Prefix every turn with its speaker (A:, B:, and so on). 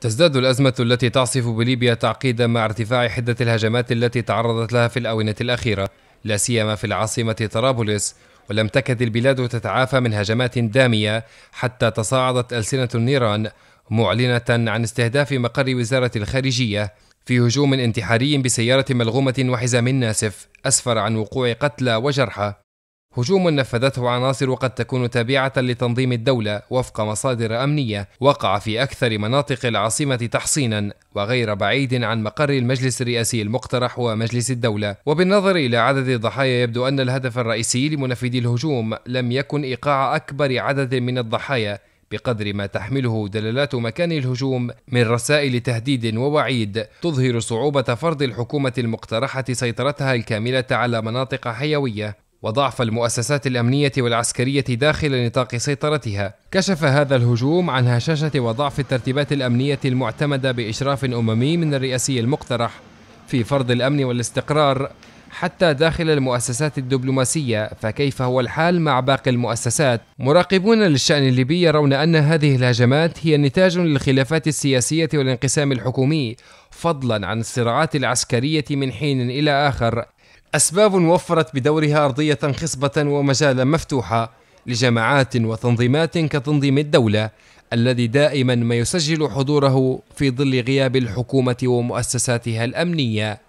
A: تزداد الأزمة التي تعصف بليبيا تعقيدا مع ارتفاع حدة الهجمات التي تعرضت لها في الآونة الأخيرة لا سيما في العاصمة طرابلس ولم تكد البلاد تتعافى من هجمات دامية حتى تصاعدت ألسنة النيران معلنة عن استهداف مقر وزارة الخارجية في هجوم انتحاري بسيارة ملغومة وحزام ناسف أسفر عن وقوع قتلى وجرحى هجوم نفذته عناصر قد تكون تابعة لتنظيم الدولة وفق مصادر أمنية وقع في أكثر مناطق العاصمة تحصينا وغير بعيد عن مقر المجلس الرئاسي المقترح ومجلس الدولة وبالنظر إلى عدد الضحايا يبدو أن الهدف الرئيسي لمنفذي الهجوم لم يكن إيقاع أكبر عدد من الضحايا بقدر ما تحمله دلالات مكان الهجوم من رسائل تهديد ووعيد تظهر صعوبة فرض الحكومة المقترحة سيطرتها الكاملة على مناطق حيوية وضعف المؤسسات الأمنية والعسكرية داخل نطاق سيطرتها. كشف هذا الهجوم عن هشاشة وضعف الترتيبات الأمنية المعتمدة بإشراف أممي من الرئاسي المقترح في فرض الأمن والاستقرار حتى داخل المؤسسات الدبلوماسية فكيف هو الحال مع باقي المؤسسات؟ مراقبون للشأن الليبي يرون أن هذه الهجمات هي نتاج للخلافات السياسية والانقسام الحكومي فضلا عن الصراعات العسكرية من حين إلى آخر أسباب وفرت بدورها أرضية خصبة ومجالا مفتوحا لجماعات وتنظيمات كتنظيم الدولة الذي دائما ما يسجل حضوره في ظل غياب الحكومة ومؤسساتها الأمنية